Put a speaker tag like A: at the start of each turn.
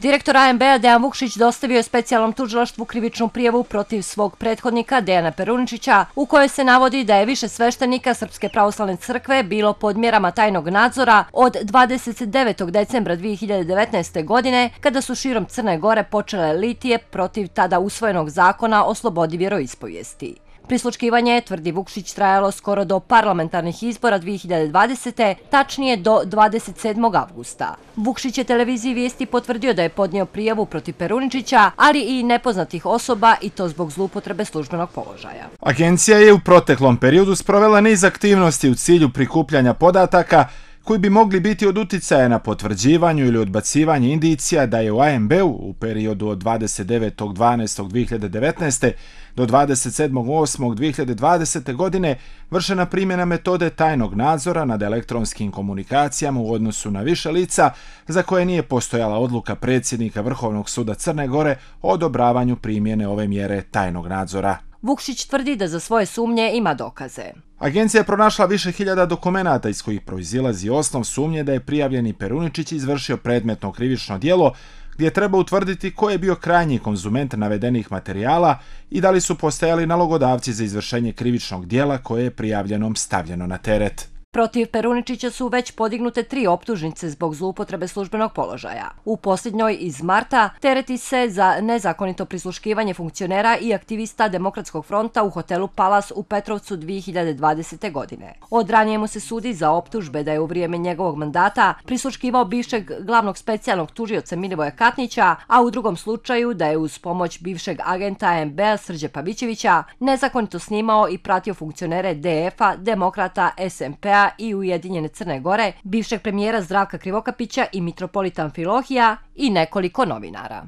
A: Direktor AMB-a Dejan Vukšić dostavio je specijalnom tužiloštvu krivičnu prijevu protiv svog prethodnika Dejana Peruničića, u kojoj se navodi da je više sveštenika Srpske pravoslavne crkve bilo pod mjerama tajnog nadzora od 29. decembra 2019. godine, kada su širom Crne Gore počele litije protiv tada usvojenog zakona o slobodi vjeroispovijesti. Prisluškivanje, tvrdi Vukšić, trajalo skoro do parlamentarnih izbora 2020. tačnije do 27. augusta. Vukšić je televiziji vijesti potvrdio da je podnio prijavu protiv Peruničića, ali i nepoznatih osoba i to zbog zlupotrebe službenog položaja.
B: Agencija je u proteklom periodu sprovela niz aktivnosti u cilju prikupljanja podataka koji bi mogli biti od uticaja na potvrđivanju ili odbacivanje indicija da je u AMB-u u periodu od 29.12.2019. do 27.8.2020. godine vršena primjena metode tajnog nadzora nad elektronskim komunikacijama u odnosu na više lica za koje nije postojala odluka predsjednika Vrhovnog suda Crne Gore o odobravanju primjene ove mjere tajnog nadzora.
A: Vukšić tvrdi da za svoje sumnje ima dokaze.
B: Agencija je pronašla više hiljada dokumenata iz kojih proizilazi osnov sumnje da je prijavljeni Peruničić izvršio predmetno krivično dijelo gdje je treba utvrditi ko je bio krajnji konzument navedenih materijala i da li su postajali nalogodavci za izvršenje krivičnog dijela koje je prijavljenom stavljeno na teret. Protiv
A: Peruničića su već podignute tri optužnice zbog zlupotrebe službenog položaja. U posljednjoj iz Marta tereti se za nezakonito prisluškivanje funkcionera i aktivista Demokratskog fronta u hotelu Palas u Petrovcu 2020. godine. Od ranije mu se sudi za optužbe da je u vrijeme njegovog mandata prisluškivao bivšeg glavnog specijalnog tužioca Milivoja Katnića, a u drugom slučaju da je uz pomoć bivšeg agenta MBA Srđe Pavićevića nezakonito snimao i pratio funkcionere DF-a, Demokrata, SMP-a BiH i Ujedinjene Crne Gore, bivšeg premijera Zdravka Krivokapića i Mitropolitan Filohija i nekoliko novinara.